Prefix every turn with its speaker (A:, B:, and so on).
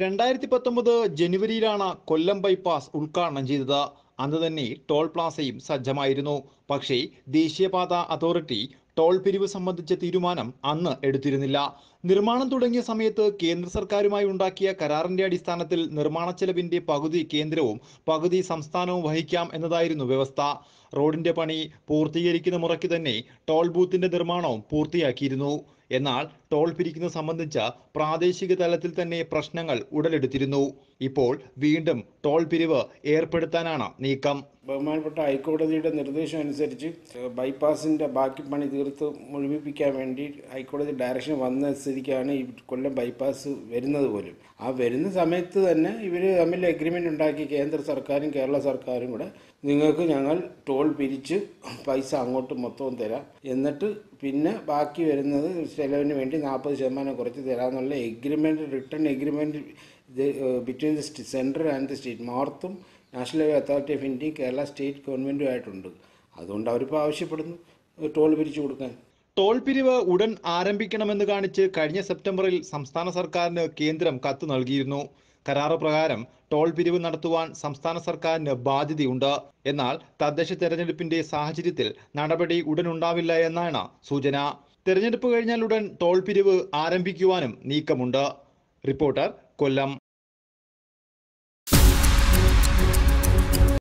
A: രണ്ടായിരത്തി പത്തൊമ്പത് ജനുവരിയിലാണ് കൊല്ലം ബൈപ്പാസ് ഉദ്ഘാടനം ചെയ്തത് അന്ന് തന്നെ ടോൾ പ്ലാസയും സജ്ജമായിരുന്നു പക്ഷേ ദേശീയപാത അതോറിറ്റി ടോൾ പിരിവ് സംബന്ധിച്ച തീരുമാനം അന്ന് എടുത്തിരുന്നില്ല നിർമ്മാണം തുടങ്ങിയ സമയത്ത് കേന്ദ്ര സർക്കാരുമായി ഉണ്ടാക്കിയ കരാറിന്റെ അടിസ്ഥാനത്തിൽ നിർമ്മാണ ചെലവിന്റെ പകുതി കേന്ദ്രവും പകുതി സംസ്ഥാനവും വഹിക്കാം എന്നതായിരുന്നു വ്യവസ്ഥ റോഡിന്റെ പണി പൂർത്തീകരിക്കുന്ന മുറയ്ക്ക് തന്നെ ടോൾ ബൂത്തിന്റെ നിർമ്മാണവും പൂർത്തിയാക്കിയിരുന്നു എന്നാൽ ടോൾ പിരിക്കുന്നത് സംബന്ധിച്ച പ്രാദേശിക തലത്തിൽ തന്നെ പ്രശ്നങ്ങൾ ഉടലെടുത്തിരുന്നു ഇപ്പോൾ വീണ്ടും ടോൾ പിരിവ് ഏർപ്പെടുത്താനാണ് നീക്കം
B: ബഹുമാനപ്പെട്ട ഹൈക്കോടതിയുടെ നിർദ്ദേശം അനുസരിച്ച് ബൈപ്പാസിൻ്റെ ബാക്കി പണി തീർത്ത് മുഴുമിപ്പിക്കാൻ വേണ്ടി ഹൈക്കോടതി ഡയറക്ഷൻ വന്ന സ്ഥിതിക്കാണ് ഈ കൊല്ലം ബൈപ്പാസ് വരുന്നത് പോലും ആ വരുന്ന സമയത്ത് തന്നെ ഇവർ തമ്മിൽ അഗ്രിമെൻ്റ് ഉണ്ടാക്കി കേന്ദ്ര സർക്കാരും കേരള സർക്കാരും കൂടെ നിങ്ങൾക്ക് ഞങ്ങൾ ടോൾ പിരിച്ച് പൈസ അങ്ങോട്ട് മൊത്തവും തരാം എന്നിട്ട് പിന്നെ ബാക്കി വരുന്നത് ചിലവിന് വേണ്ടി നാൽപ്പത് ശതമാനം കുറച്ച് തരാമെന്നുള്ള agreement return agreement between the central and the state നോർത്തും നാഷണൽ ഹൈവേ അതോറിറ്റി ഓഫ് ഇന്ത്യയും കേരള സ്റ്റേറ്റ് ഗവൺമെൻറ്റുമായിട്ടുണ്ട് അതുകൊണ്ട് അവരിപ്പോൾ ആവശ്യപ്പെടുന്നു ടോൾ പിരിച്ചു കൊടുക്കാൻ
A: ടോൾ പിരിവ് ഉടൻ ആരംഭിക്കണമെന്ന് കാണിച്ച് കഴിഞ്ഞ സെപ്റ്റംബറിൽ സംസ്ഥാന സർക്കാരിന് കേന്ദ്രം കത്ത് നൽകിയിരുന്നു കരാറ് പ്രകാരം ടോൾ പിരിവ് നടത്തുവാൻ സംസ്ഥാന സർക്കാരിന് ബാധ്യതയുണ്ട് എന്നാൽ തദ്ദേശ തെരഞ്ഞെടുപ്പിന്റെ സാഹചര്യത്തിൽ നടപടി ഉടനുണ്ടാവില്ല എന്നാണ് സൂചന തെരഞ്ഞെടുപ്പ് കഴിഞ്ഞാൽ ഉടൻ ടോൾ പിരിവ് ആരംഭിക്കുവാനും നീക്കമുണ്ട് റിപ്പോർട്ടർ കൊല്ലം